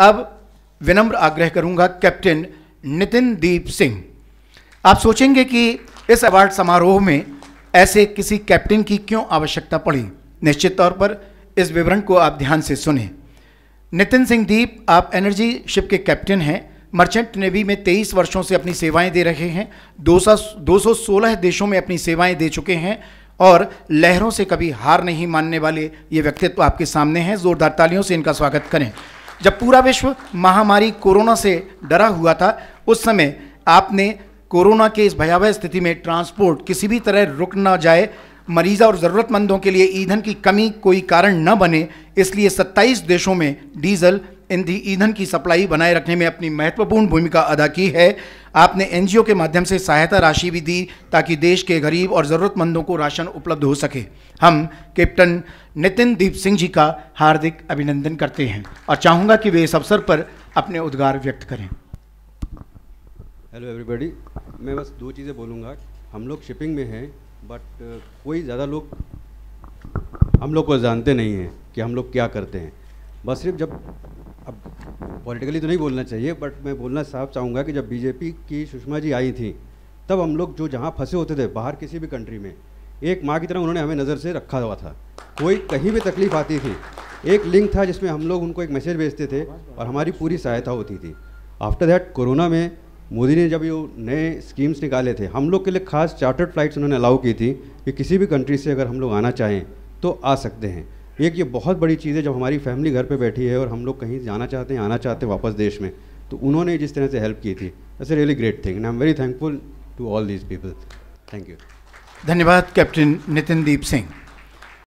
अब विनम्र आग्रह करूंगा कैप्टन नितिन दीप सिंह आप सोचेंगे कि इस अवार्ड समारोह में ऐसे किसी कैप्टन की क्यों आवश्यकता पड़ी निश्चित तौर पर इस विवरण को आप ध्यान से सुने नितिन सिंह दीप आप एनर्जी शिप के कैप्टन हैं मर्चेंट नेवी में 23 वर्षों से अपनी सेवाएं दे रहे हैं 200 216 देशों में अपनी सेवाएं दे चुके हैं और लहरों से कभी हार नहीं मानने वाले ये व्यक्तित्व आपके सामने हैं जोरदार तालियों से इनका स्वागत करें जब पूरा विश्व महामारी कोरोना से डरा हुआ था उस समय आपने कोरोना के इस भयावह स्थिति में ट्रांसपोर्ट किसी भी तरह रुक ना जाए मरीजा और ज़रूरतमंदों के लिए ईंधन की कमी कोई कारण न बने इसलिए 27 देशों में डीजल ईंधन की सप्लाई बनाए रखने में अपनी महत्वपूर्ण भूमिका अदा की है आपने एनजीओ के माध्यम से सहायता राशि भी दी ताकि देश के गरीब और ज़रूरतमंदों को राशन उपलब्ध हो सके हम कैप्टन नितिन दीप सिंह जी का हार्दिक अभिनंदन करते हैं और चाहूँगा कि वे इस अवसर पर अपने उद्गार व्यक्त करें हेलो एवरीबॉडी मैं बस दो चीज़ें बोलूँगा हम लोग शिपिंग में हैं बट uh, कोई ज़्यादा लोग हम लोग को जानते नहीं हैं कि हम लोग क्या करते हैं बस सिर्फ जब अब पॉलिटिकली तो नहीं बोलना चाहिए बट मैं बोलना साफ चाहूँगा कि जब बीजेपी की सुषमा जी आई थी तब हम लोग जो जहाँ फंसे होते थे बाहर किसी भी कंट्री में एक माँ की तरह उन्होंने हमें नज़र से रखा हुआ था कोई कहीं भी तकलीफ आती थी एक लिंक था जिसमें हम लोग उनको एक मैसेज भेजते थे और हमारी पूरी सहायता होती थी आफ्टर दैट कोरोना में मोदी ने जब ये नए स्कीम्स निकाले थे हम लोग के लिए खास चार्टर्ड फ्लाइट्स उन्होंने अलाउ की थी कि किसी भी कंट्री से अगर हम लोग आना चाहें तो आ सकते हैं एक ये बहुत बड़ी चीज़ है जब हमारी फैमिली घर पे बैठी है और हम लोग कहीं जाना चाहते हैं आना चाहते हैं वापस देश में तो उन्होंने जिस तरह से हेल्प की थी a really great thing and I am very thankful to all these people thank you धन्यवाद कैप्टन नितिन दीप सिंह